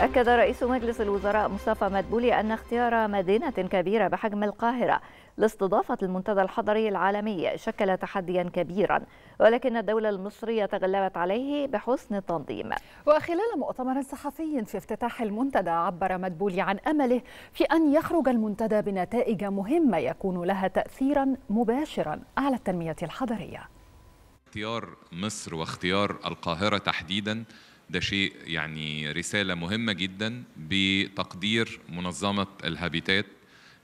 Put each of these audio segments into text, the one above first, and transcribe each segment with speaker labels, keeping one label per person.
Speaker 1: أكد رئيس مجلس الوزراء مصطفى مدبولي أن اختيار مدينة كبيرة بحجم القاهرة لاستضافة المنتدى الحضري العالمي شكل تحديا كبيرا ولكن الدولة المصرية تغلبت عليه بحسن التنظيم
Speaker 2: وخلال مؤتمر صحفي في افتتاح المنتدى عبر مدبولي عن أمله في أن يخرج المنتدى بنتائج مهمة يكون لها تأثيرا مباشرا على التنمية الحضرية
Speaker 3: اختيار مصر واختيار القاهرة تحديدا ده شيء يعني رسالة مهمة جدا بتقدير منظمة الهابيتات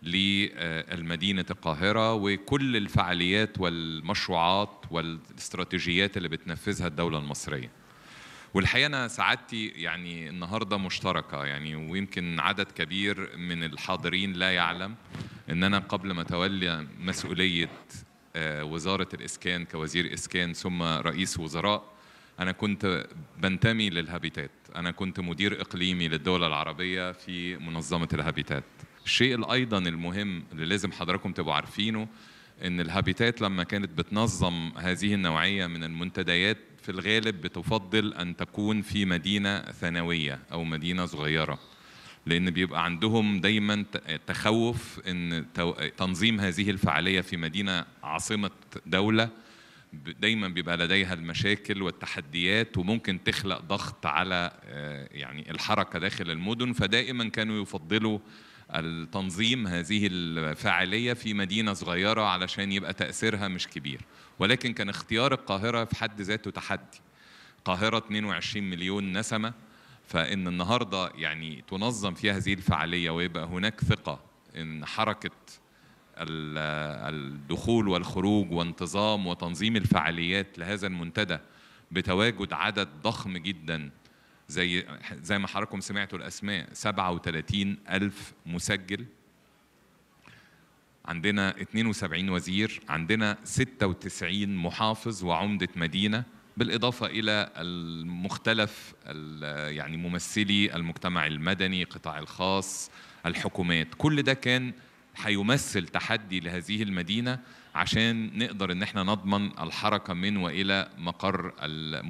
Speaker 3: لمدينة القاهرة وكل الفعاليات والمشروعات والاستراتيجيات اللي بتنفذها الدولة المصرية والحقيقة أنا سعادتي يعني النهاردة مشتركة يعني ويمكن عدد كبير من الحاضرين لا يعلم أن أنا قبل ما أتولى مسؤولية آه، وزارة الإسكان كوزير إسكان ثم رئيس وزراء انا كنت بنتمي للهابيتات انا كنت مدير اقليمي للدول العربيه في منظمه الهابيتات الشيء ايضا المهم اللي لازم حضراتكم تبقوا عارفينه ان الهابيتات لما كانت بتنظم هذه النوعيه من المنتديات في الغالب بتفضل ان تكون في مدينه ثانويه او مدينه صغيره لان بيبقى عندهم دايما تخوف ان تنظيم هذه الفعاليه في مدينه عاصمه دوله دايما بيبقى لديها المشاكل والتحديات وممكن تخلق ضغط على آه، يعني الحركه داخل المدن فدائما كانوا يفضلوا التنظيم هذه الفاعليه في مدينه صغيره علشان يبقى تاثيرها مش كبير ولكن كان اختيار القاهره في حد ذاته تحدي القاهره 22 مليون نسمه فان النهارده يعني تنظم فيها هذه الفعاليه ويبقى هناك ثقه ان حركه الدخول والخروج وانتظام وتنظيم الفعاليات لهذا المنتدى بتواجد عدد ضخم جدا زي زي ما حضراتكم سمعتوا الاسماء 37 ألف مسجل عندنا 72 وزير عندنا 96 محافظ وعمدة مدينة بالإضافة إلى المختلف يعني ممثلي المجتمع المدني القطاع الخاص الحكومات كل ده كان هيمثل تحدي لهذه المدينة عشان نقدر إن احنا نضمن الحركة من وإلى مقر المنتجع